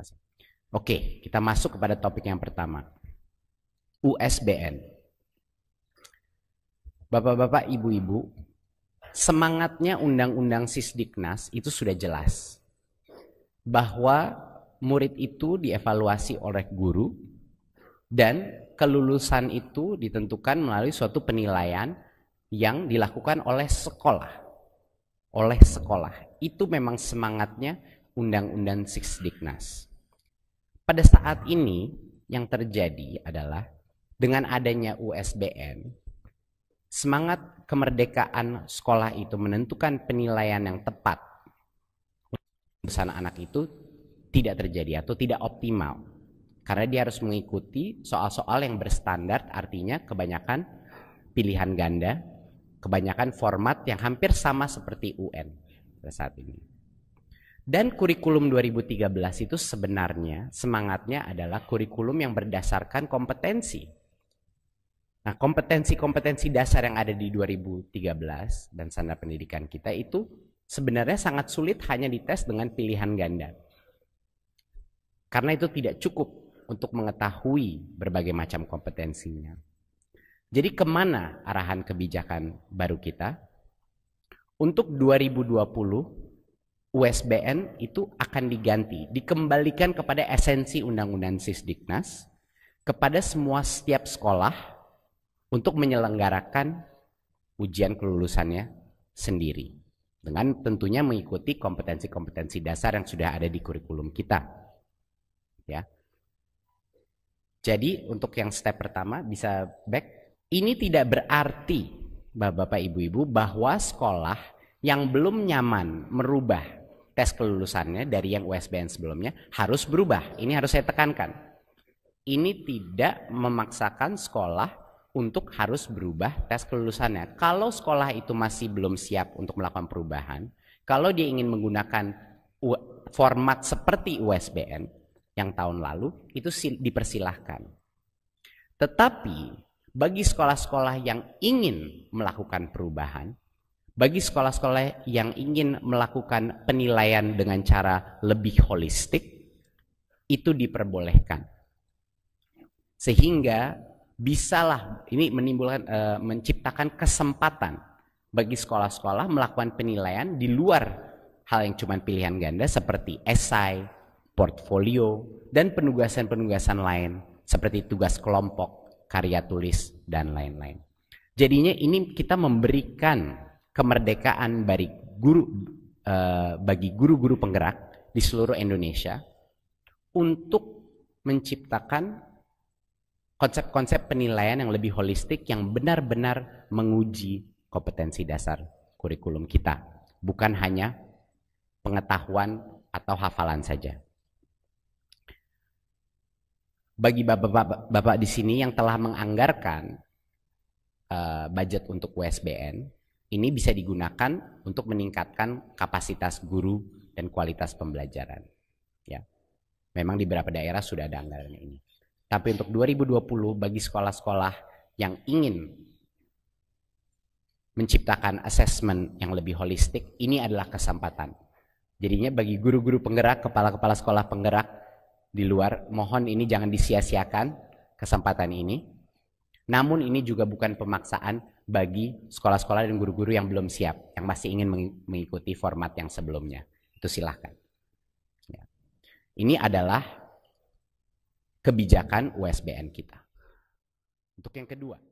kasih. Oke, kita masuk kepada topik yang pertama. USBN. Bapak-bapak, ibu-ibu, semangatnya undang-undang Sisdiknas itu sudah jelas bahwa murid itu dievaluasi oleh guru dan kelulusan itu ditentukan melalui suatu penilaian yang dilakukan oleh sekolah. Oleh sekolah. Itu memang semangatnya undang-undang Sisdiknas. Pada saat ini yang terjadi adalah dengan adanya USBN, semangat kemerdekaan sekolah itu menentukan penilaian yang tepat pesan anak itu tidak terjadi atau tidak optimal karena dia harus mengikuti soal-soal yang berstandar artinya kebanyakan pilihan ganda kebanyakan format yang hampir sama seperti UN pada saat ini. Dan kurikulum 2013 itu sebenarnya semangatnya adalah kurikulum yang berdasarkan kompetensi. Nah, kompetensi-kompetensi dasar yang ada di 2013 dan standar pendidikan kita itu sebenarnya sangat sulit hanya dites dengan pilihan ganda. Karena itu tidak cukup untuk mengetahui berbagai macam kompetensinya. Jadi kemana arahan kebijakan baru kita? Untuk 2020 USBN itu akan diganti, dikembalikan kepada esensi undang-undang Sisdiknas kepada semua setiap sekolah untuk menyelenggarakan ujian kelulusannya sendiri dengan tentunya mengikuti kompetensi-kompetensi dasar yang sudah ada di kurikulum kita. Ya. Jadi untuk yang step pertama bisa back, ini tidak berarti Bapak-bapak, Ibu-ibu bahwa sekolah yang belum nyaman merubah tes kelulusannya dari yang USBN sebelumnya harus berubah. Ini harus saya tekankan. Ini tidak memaksakan sekolah untuk harus berubah tes kelulusannya. Kalau sekolah itu masih belum siap untuk melakukan perubahan, kalau dia ingin menggunakan format seperti USBN yang tahun lalu, itu dipersilahkan. Tetapi bagi sekolah-sekolah yang ingin melakukan perubahan, bagi sekolah-sekolah yang ingin melakukan penilaian dengan cara lebih holistik, itu diperbolehkan. Sehingga bisalah ini menimbulkan e, menciptakan kesempatan bagi sekolah-sekolah melakukan penilaian di luar hal yang cuma pilihan ganda seperti esai, portfolio, dan penugasan-penugasan lain seperti tugas kelompok, karya tulis, dan lain-lain. Jadinya ini kita memberikan kemerdekaan bagi guru eh, bagi guru-guru penggerak di seluruh Indonesia untuk menciptakan konsep-konsep penilaian yang lebih holistik yang benar-benar menguji kompetensi dasar kurikulum kita, bukan hanya pengetahuan atau hafalan saja. Bagi bapak-bapak di sini yang telah menganggarkan eh, budget untuk USBN, ini bisa digunakan untuk meningkatkan kapasitas guru dan kualitas pembelajaran. Ya. Memang di beberapa daerah sudah ada anggaran ini. Tapi untuk 2020 bagi sekolah-sekolah yang ingin menciptakan asesmen yang lebih holistik, ini adalah kesempatan. Jadinya bagi guru-guru penggerak, kepala-kepala sekolah penggerak di luar, mohon ini jangan disia-siakan kesempatan ini namun ini juga bukan pemaksaan bagi sekolah-sekolah dan guru-guru yang belum siap, yang masih ingin mengikuti format yang sebelumnya. Itu silahkan. Ya. Ini adalah kebijakan USBN kita. Untuk yang kedua,